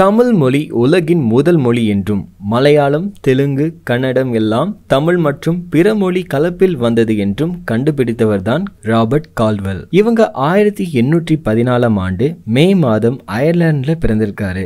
தமிழ் மொழி உலகின் முதல் மொழி என்றும் மலையாளம் தெலுங்கு கன்னடம் எல்லாம் தமிழ் மற்றும் பிற மொழி கலப்பில் வந்தது என்றும் கண்டுபிடித்தவர்தான் ராபர்ட் கால்வெல் இவங்க ஆயிரத்தி எண்ணூற்றி பதினாலாம் ஆண்டு மே மாதம் அயர்லாண்டில் பிறந்திருக்காரு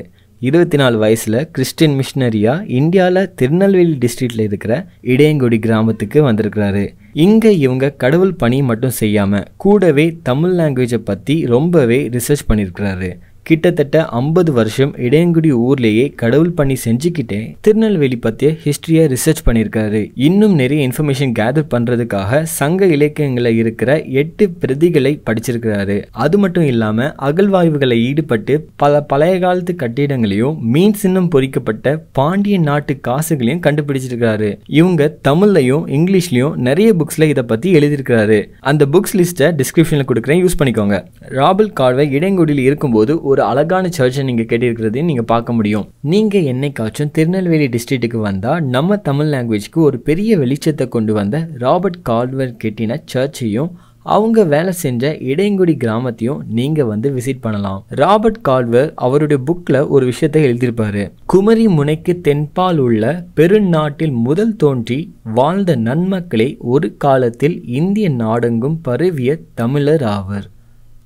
இருபத்தி நாலு வயசில் கிறிஸ்டின் மிஷினரியா இந்தியாவில் திருநெல்வேலி டிஸ்ட்ரிக்டில் இருக்கிற இடையங்குடி கிராமத்துக்கு வந்திருக்கிறாரு இங்கே இவங்க கடவுள் பணி மட்டும் செய்யாமல் கூடவே தமிழ் லாங்குவேஜை பற்றி ரொம்பவே ரிசர்ச் பண்ணியிருக்கிறாரு கிட்டத்தட்ட ஐம்பது வருஷம் இடையங்குடி ஊர்லேயே கடவுள் பண்ணி செஞ்சுக்கிட்டே திருநெல்வேலி பற்றிய ஹிஸ்ட்ரியை ரிசர்ச் பண்ணியிருக்காரு இன்னும் நிறைய இன்ஃபர்மேஷன் கேதர் பண்ணுறதுக்காக சங்க இலக்கியங்களில் இருக்கிற எட்டு பிரதிகளை படிச்சிருக்கிறாரு அது மட்டும் இல்லாமல் அகழ்வாய்வுகளை ஈடுபட்டு பல பழைய காலத்து கட்டிடங்களையும் மீன் சின்னம் பொறிக்கப்பட்ட பாண்டிய நாட்டு காசுகளையும் கண்டுபிடிச்சிருக்கிறாரு இவங்க தமிழ்லையும் இங்கிலீஷ்லையும் நிறைய புக்ஸில் இதை பற்றி எழுதியிருக்கிறாரு அந்த புக்ஸ் லிஸ்ட்டை டிஸ்கிரிப்ஷனில் கொடுக்குறேன் யூஸ் பண்ணிக்கோங்க ராபல் கால்வை இடையங்குடியில் இருக்கும்போது ஒரு அழகான சர்ச்சை நீங்கள் கேட்டிருக்கிறதையும் நீங்கள் பார்க்க முடியும் நீங்கள் என்னைக்காச்சும் திருநெல்வேலி டிஸ்ட்ரிக்ட்டுக்கு வந்தால் நம்ம தமிழ் லாங்குவேஜ்க்கு ஒரு பெரிய வெளிச்சத்தை கொண்டு வந்த ராபர்ட் கால்வர் கெட்டின சர்ச்சையும் அவங்க வேலை செஞ்ச இடையங்குடி கிராமத்தையும் நீங்கள் வந்து விசிட் பண்ணலாம் ராபர்ட் கால்வர் அவருடைய புக்கில் ஒரு விஷயத்தை எழுதியிருப்பாரு குமரி முனைக்கு தென்பால் உள்ள பெருநாட்டில் முதல் தோன்றி வாழ்ந்த நன்மக்களை ஒரு காலத்தில் இந்திய நாடெங்கும் பரவிய தமிழர் ஆவர்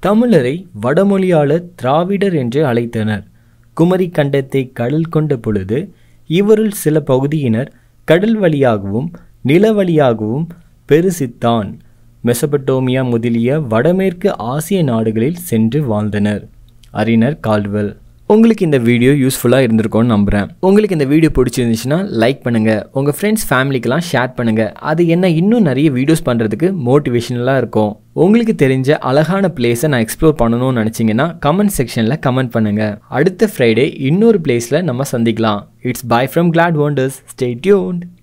தமிழரை வடமொழியாளர் திராவிடர் என்று அழைத்தனர் குமரி கண்டத்தை கடல் கொண்ட பொழுது இவருள் சில பகுதியினர் கடல் வழியாகவும் நில வழியாகவும் பெருசித்தான் மெசபட்டோமியா முதலிய வடமேற்கு ஆசிய நாடுகளில் சென்று வாழ்ந்தனர் அறிஞர் கால்வெல் உங்களுக்கு இந்த வீடியோ யூஸ்ஃபுல்லாக இருந்திருக்கும்னு நம்புகிறேன் உங்களுக்கு இந்த வீடியோ பிடிச்சிருந்துச்சுன்னா லைக் பண்ணுங்கள் உங்கள் ஃப்ரெண்ட்ஸ் ஃபேமிலிக்கெலாம் ஷேர் பண்ணுங்கள் அது என்ன இன்னும் நிறைய வீடியோஸ் பண்ணுறதுக்கு மோட்டிவேஷனலாக இருக்கும் உங்களுக்கு தெரிஞ்ச அழகான பிளேஸை நான் எக்ஸ்ப்ளோர் பண்ணணும்னு நினச்சிங்கன்னா கமெண்ட் செக்ஷனில் கமெண்ட் பண்ணுங்கள் அடுத்த ஃப்ரைடே இன்னொரு பிளேஸில் நம்ம சந்திக்கலாம் it's bye from Glad Wonders stay tuned